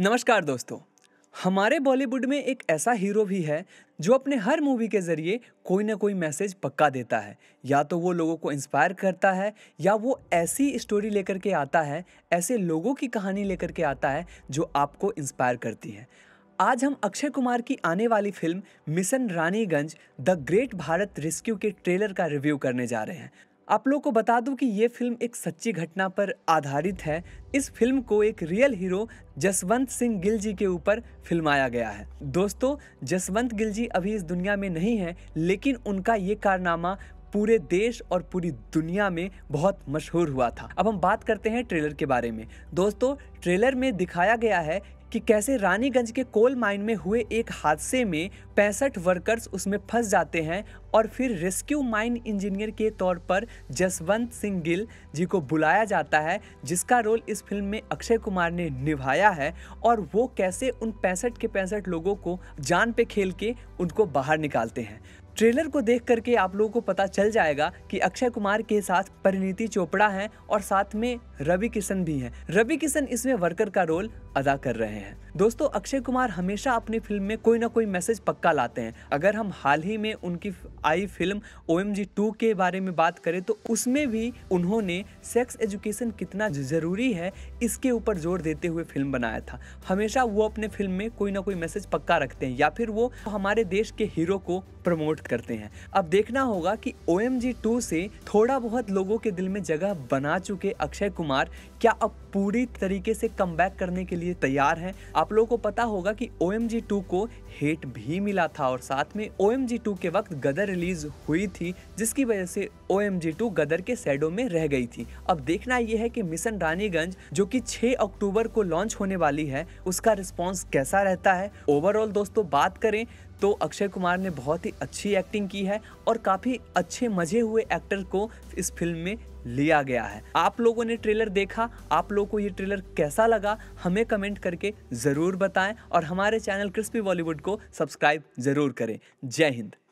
नमस्कार दोस्तों हमारे बॉलीवुड में एक ऐसा हीरो भी है जो अपने हर मूवी के ज़रिए कोई ना कोई मैसेज पक्का देता है या तो वो लोगों को इंस्पायर करता है या वो ऐसी स्टोरी लेकर के आता है ऐसे लोगों की कहानी लेकर के आता है जो आपको इंस्पायर करती है आज हम अक्षय कुमार की आने वाली film mission Raniganj the great Bharat rescue के ट्रेलर का रिव्यू करने जा रहे हैं आप लोग को बता दूं कि ये फिल्म एक सच्ची घटना पर आधारित है इस फिल्म को एक रियल हीरो जसवंत सिंह गिल जी के ऊपर फिल्माया गया है दोस्तों जसवंत गिल जी अभी इस दुनिया में नहीं है लेकिन उनका ये कारनामा पूरे देश और पूरी दुनिया में बहुत मशहूर हुआ था अब हम बात करते हैं ट्रेलर के बारे में दोस्तों ट्रेलर में दिखाया गया है कि कैसे रानीगंज के कोल माइन में हुए एक हादसे में पैंसठ वर्कर्स उसमें फंस जाते हैं और फिर रेस्क्यू माइन इंजीनियर के तौर पर जसवंत सिंह गिल जी को बुलाया जाता है जिसका रोल इस फिल्म में अक्षय कुमार ने निभाया है और वो कैसे उन पैंसठ के पैंसठ लोगों को जान पे खेल के उनको बाहर निकालते हैं ट्रेलर को देख करके आप लोगों को पता चल जाएगा कि अक्षय कुमार के साथ परिणीति चोपड़ा हैं और साथ में रवि किशन भी हैं रवि किशन इसमें वर्कर का रोल अदा कर रहे हैं दोस्तों अक्षय कुमार हमेशा अपनी फिल्म में कोई ना कोई मैसेज पक्का लाते हैं अगर हम हाल ही में उनकी आई फिल्म ओ एम के बारे में बात करें तो उसमें भी उन्होंने सेक्स एजुकेशन कितना ज़रूरी है इसके ऊपर जोर देते हुए फिल्म बनाया था हमेशा वो अपने फिल्म में कोई ना कोई मैसेज पक्का रखते हैं या फिर वो हमारे देश के हीरो को प्रमोट करते हैं अब देखना होगा कि ओ एम से थोड़ा बहुत लोगों के दिल में जगह बना चुके अक्षय कुमार क्या अब पूरी तरीके से कम करने के लिए लिए तैयार हैं आप लोगों को पता होगा कि ओ एम को हेट भी मिला था और साथ में ओ एम के वक्त गदर रिलीज हुई थी जिसकी वजह से ओ एम गदर के सैडो में रह गई थी अब देखना यह है कि मिशन रानीगंज जो कि 6 अक्टूबर को लॉन्च होने वाली है उसका रिस्पॉन्स कैसा रहता है ओवरऑल दोस्तों बात करें तो अक्षय कुमार ने बहुत ही अच्छी एक्टिंग की है और काफ़ी अच्छे मजे हुए एक्टर को इस फिल्म में लिया गया है आप लोगों ने ट्रेलर देखा आप लोगों को ये ट्रेलर कैसा लगा हमें कमेंट करके ज़रूर बताएं और हमारे चैनल क्रिस्पी बॉलीवुड को सब्सक्राइब ज़रूर करें जय हिंद